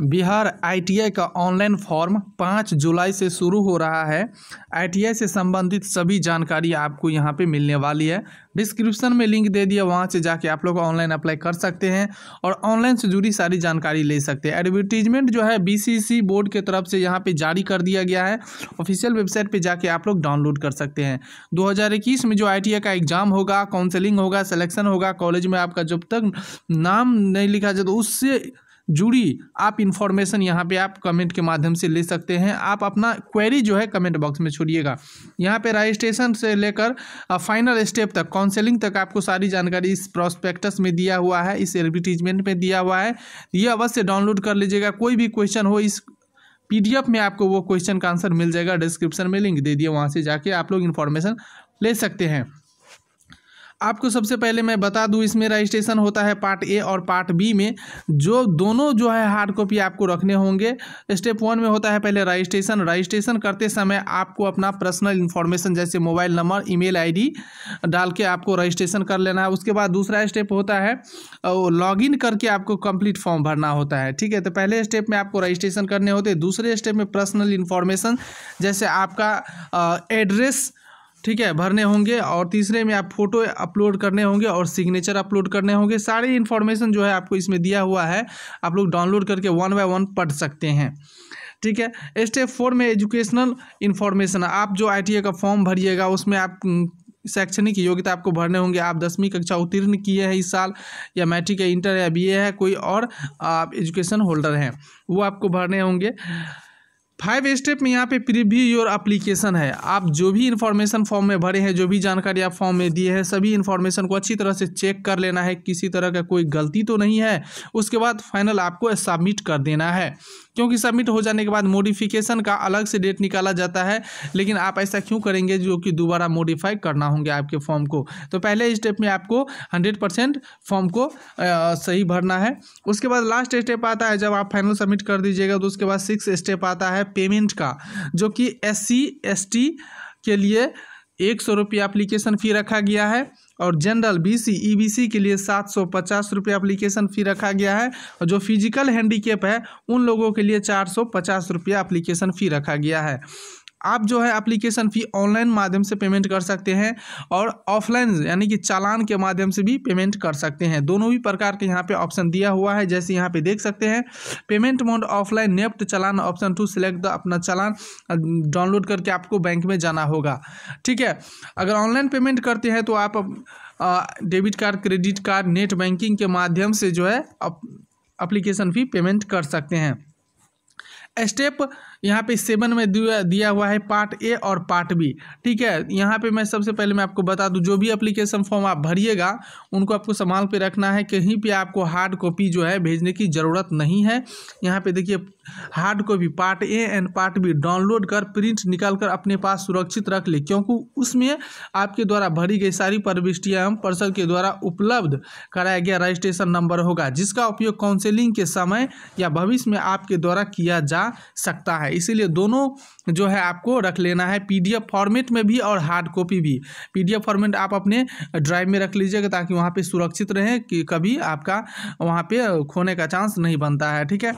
Bihar ITI का online form पाँच जुलाई से शुरू हो रहा है आईटीआई से संबंधित सभी जानकारी आपको यहाँ पे मिलने वाली है डिस्क्रिप्शन में लिंक दे दिया वहाँ से जाके आप लोग ऑनलाइन अप्लाई कर सकते हैं और ऑनलाइन से जुड़ी सारी जानकारी ले सकते हैं एडवर्टीजमेंट जो है बीसीसी बोर्ड के तरफ से यहाँ पर जारी कर दिया गया है ऑफिशियल वेबसाइट पर जाके आप लोग डाउनलोड कर सकते हैं दो में जो आई का एग्ज़ाम होगा काउंसिलिंग होगा सेलेक्शन होगा कॉलेज में आपका जब तक नाम नहीं लिखा जाए तो उससे जुड़ी आप इन्फॉर्मेशन यहाँ पे आप कमेंट के माध्यम से ले सकते हैं आप अपना क्वेरी जो है कमेंट बॉक्स में छोड़िएगा यहाँ पे रजिस्ट्रेशन से लेकर फाइनल स्टेप तक काउंसलिंग तक आपको सारी जानकारी इस प्रोस्पेक्टस में दिया हुआ है इस एडवर्टीजमेंट में दिया हुआ है ये अवश्य डाउनलोड कर लीजिएगा कोई भी क्वेश्चन हो इस पी में आपको वो क्वेश्चन का आंसर मिल जाएगा डिस्क्रिप्शन में लिंक दे दिया वहाँ से जाके आप लोग इन्फॉर्मेशन ले सकते हैं आपको सबसे पहले मैं बता दूँ इसमें रजिस्ट्रेशन होता है पार्ट ए और पार्ट बी में जो दोनों जो है हार्ड कॉपी आपको रखने होंगे स्टेप वन में होता है पहले रजिस्ट्रेशन रजिस्ट्रेशन करते समय आपको अपना पर्सनल इन्फॉर्मेशन जैसे मोबाइल नंबर ईमेल आईडी डाल के आपको रजिस्ट्रेशन कर लेना है उसके बाद दूसरा स्टेप होता है लॉगिन करके आपको कंप्लीट फॉर्म भरना होता है ठीक है तो पहले स्टेप में आपको रजिस्ट्रेशन करने होते दूसरे स्टेप में पर्सनल इन्फॉर्मेशन जैसे आपका एड्रेस ठीक है भरने होंगे और तीसरे में आप फोटो अपलोड करने होंगे और सिग्नेचर अपलोड करने होंगे सारी इन्फॉर्मेशन जो है आपको इसमें दिया हुआ है आप लोग डाउनलोड करके वन बाय वन पढ़ सकते हैं ठीक है स्टेप फोर में एजुकेशनल इन्फॉर्मेशन आप जो आई e का फॉर्म भरिएगा उसमें आप शैक्षणिक योग्यता आपको भरने होंगे आप दसवीं कक्षा उत्तीर्ण किए हैं इस साल या मैट्रिक या इंटर या बीए है कोई और आप एजुकेशन होल्डर हैं वो आपको भरने होंगे फाइव स्टेप में यहाँ पे प्रीव्यू योर एप्लीकेशन है आप जो भी इन्फॉर्मेशन फॉर्म में भरे हैं जो भी जानकारी आप फॉर्म में दिए हैं सभी इन्फॉर्मेशन को अच्छी तरह से चेक कर लेना है किसी तरह का कोई गलती तो नहीं है उसके बाद फाइनल आपको सबमिट कर देना है क्योंकि सबमिट हो जाने के बाद मोडिफिकेशन का अलग से डेट निकाला जाता है लेकिन आप ऐसा क्यों करेंगे जो कि दोबारा मोडिफाई करना होंगे आपके फॉर्म को तो पहले स्टेप में आपको हंड्रेड परसेंट फॉर्म को आ, सही भरना है उसके बाद लास्ट स्टेप आता है जब आप फाइनल सबमिट कर दीजिएगा तो उसके बाद सिक्स स्टेप आता है है पेमेंट का जो कि एस सी के लिए एक सौ रुपये अप्लीकेशन फ़ी रखा गया है और जनरल बीसी ईबीसी के लिए सात सौ पचास रुपये अप्लीकेशन फ़ी रखा गया है और जो फिजिकल हैंडीकेप है उन लोगों के लिए चार सौ पचास रुपये अप्लीकेशन फ़ी रखा गया है आप जो है एप्लीकेशन फ़ी ऑनलाइन माध्यम से पेमेंट कर सकते हैं और ऑफलाइन यानी कि चालान के माध्यम से भी पेमेंट कर सकते हैं दोनों ही प्रकार के यहाँ पे ऑप्शन दिया हुआ है जैसे यहाँ पे देख सकते हैं पेमेंट मोड ऑफलाइन नेफ्ट चालान ऑप्शन टू सिलेक्ट द अपना चालान डाउनलोड करके आपको बैंक में जाना होगा ठीक है अगर ऑनलाइन पेमेंट करते हैं तो आप debit card credit card net banking के माध्यम से जो है अप्लीकेशन फ़ी पेमेंट कर सकते हैं स्टेप यहाँ पे सेवन में दिया हुआ है पार्ट ए और पार्ट बी ठीक है यहाँ पे मैं सबसे पहले मैं आपको बता दूँ जो भी अप्लीकेशन फॉर्म आप भरिएगा उनको आपको संभाल पे रखना है कहीं पे आपको हार्ड कॉपी जो है भेजने की ज़रूरत नहीं है यहाँ पे देखिए hard copy part A and part B download कर प्रिंट निकाल कर अपने पास सुरक्षित रख ले क्योंकि उसमें आपके द्वारा भरी गई सारी प्रविष्टियाँ एवं पर्षद के द्वारा उपलब्ध कराया गया रजिस्ट्रेशन नंबर होगा जिसका उपयोग काउंसिलिंग के समय या भविष्य में आपके द्वारा किया जा सकता है इसीलिए दोनों जो है आपको रख लेना है पीडीएफ फॉर्मेट में भी और हार्ड कॉपी भी पीडीएफ फॉर्मेट आप अपने ड्राइव में रख लीजिएगा ताकि वहाँ पे सुरक्षित रहें कि कभी आपका वहाँ पे खोने का चांस नहीं बनता है ठीक है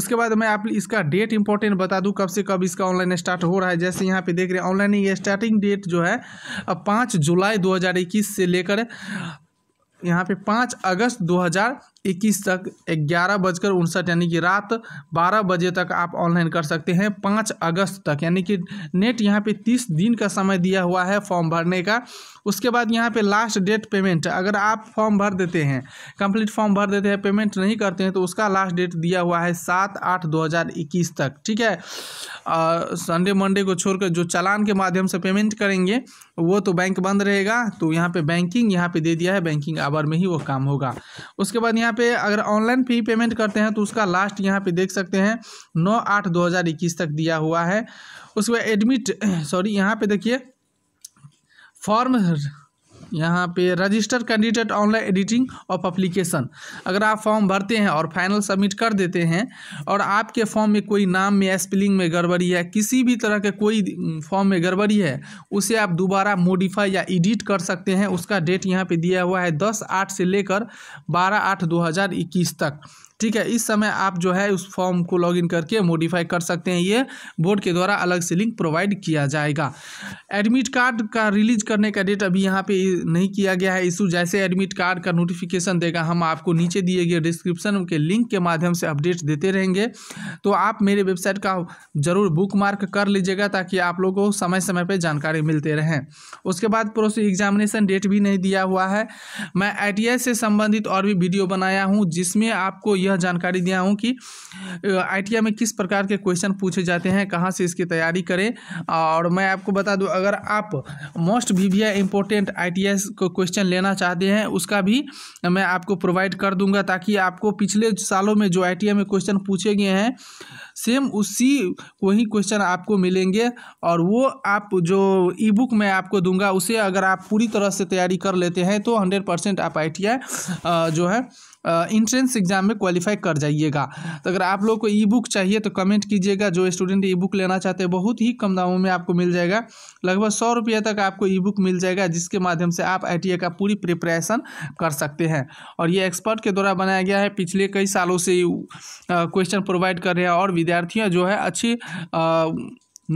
उसके बाद मैं आप इसका डेट इंपॉर्टेंट बता दूँ कब से कब इसका ऑनलाइन स्टार्ट हो रहा है जैसे यहाँ पे देख रहे हैं ऑनलाइन ये स्टार्टिंग डेट जो है पाँच जुलाई दो से लेकर यहाँ पे पाँच अगस्त हज़ार इक्कीस तक ग्यारह बजकर उनसठ यानी कि रात बारह बजे तक आप ऑनलाइन कर सकते हैं पाँच अगस्त तक यानी कि नेट यहाँ पे तीस दिन का समय दिया हुआ है फॉर्म भरने का उसके बाद यहाँ पे लास्ट डेट पेमेंट अगर आप फॉर्म भर देते हैं कंप्लीट फॉर्म भर देते हैं पेमेंट नहीं करते हैं तो उसका लास्ट डेट दिया हुआ है सात आठ दो हज़ार इक्कीस तक ठीक है संडे मंडे को छोड़कर जो चालान के माध्यम से पेमेंट करेंगे वो तो बैंक बंद रहेगा तो यहाँ पर बैंकिंग यहाँ पर दे दिया है बैंकिंग आवर में ही वो काम होगा उसके बाद यहाँ यहाँ पे अगर ऑनलाइन फी पेमेंट करते हैं तो उसका लास्ट यहाँ पे देख सकते हैं नौ आठ दो हज़ार इक्कीस तक दिया हुआ है उसके बाद एडमिट सॉरी यहाँ पे देखिए फॉर्म यहाँ पे register candidate online editing of application अगर आप फॉर्म भरते हैं और फाइनल सबमिट कर देते हैं और आपके फॉर्म में कोई नाम में स्पेलिंग में गड़बड़ी है किसी भी तरह के कोई फॉर्म में गड़बड़ी है उसे आप दोबारा मोडिफाई या एडिट कर सकते हैं उसका डेट यहाँ पे दिया हुआ है दस आठ से लेकर बारह आठ दो हज़ार इक्कीस तक ठीक है इस समय आप जो है उस फॉर्म को लॉगिन करके मॉडिफाई कर सकते हैं ये बोर्ड के द्वारा अलग से लिंक प्रोवाइड किया जाएगा एडमिट कार्ड का रिलीज करने का डेट अभी यहाँ पे नहीं किया गया है इशू जैसे एडमिट कार्ड का नोटिफिकेशन देगा हम आपको नीचे दिए गए डिस्क्रिप्शन के लिंक के माध्यम से अपडेट देते रहेंगे तो आप मेरे वेबसाइट का ज़रूर बुक कर लीजिएगा ताकि आप लोगों को समय समय पर जानकारी मिलते रहें उसके बाद प्रोसेस एग्जामिनेशन डेट भी नहीं दिया हुआ है मैं आई से संबंधित और भी वीडियो बनाया हूँ जिसमें आपको यह जानकारी दिया हूँ कि आई में किस प्रकार के क्वेश्चन पूछे जाते हैं कहाँ से इसकी तैयारी करें और मैं आपको बता दूँ अगर आप most V V I important आई को क्वेश्चन लेना चाहते हैं उसका भी मैं आपको प्रोवाइड कर दूंगा ताकि आपको पिछले सालों में जो आई में क्वेश्चन पूछे गए हैं सेम उसी वही क्वेश्चन आपको मिलेंगे और वो आप जो ई बुक मैं आपको दूंगा उसे अगर आप पूरी तरह से तैयारी कर लेते हैं तो हंड्रेड परसेंट आप आई जो है इंट्रेंस एग्जाम में क्वालिफाई कर जाइएगा तो अगर आप लोग को ई बुक चाहिए तो कमेंट कीजिएगा जो स्टूडेंट ई बुक लेना चाहते हैं बहुत ही कम दामों में आपको मिल जाएगा लगभग सौ रुपये तक आपको ई बुक मिल जाएगा जिसके माध्यम से आप आई का पूरी प्रिपरेशन कर सकते हैं और ये एक्सपर्ट के द्वारा बनाया गया है पिछले कई सालों से क्वेश्चन प्रोवाइड कर रहे हैं और विद्यार्थियाँ जो है अच्छी आ,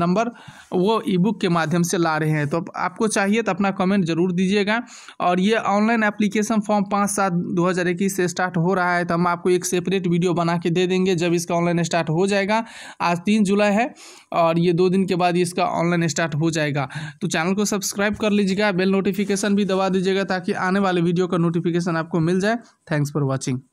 नंबर वो ई बुक के माध्यम से ला रहे हैं तो आपको चाहिए तो अपना कमेंट जरूर दीजिएगा और ये ऑनलाइन एप्लीकेशन फॉर्म पाँच सात दो हज़ार इक्कीस से स्टार्ट हो रहा है तो हम आपको एक सेपरेट वीडियो बना के दे देंगे जब इसका ऑनलाइन स्टार्ट हो जाएगा आज तीन जुलाई है और ये दो दिन के बाद इसका ऑनलाइन स्टार्ट हो जाएगा तो चैनल को सब्सक्राइब कर लीजिएगा बेल नोटिफिकेशन भी दबा दीजिएगा ताकि आने वाले वीडियो का नोटिफिकेशन आपको मिल जाए थैंक्स फॉर वॉचिंग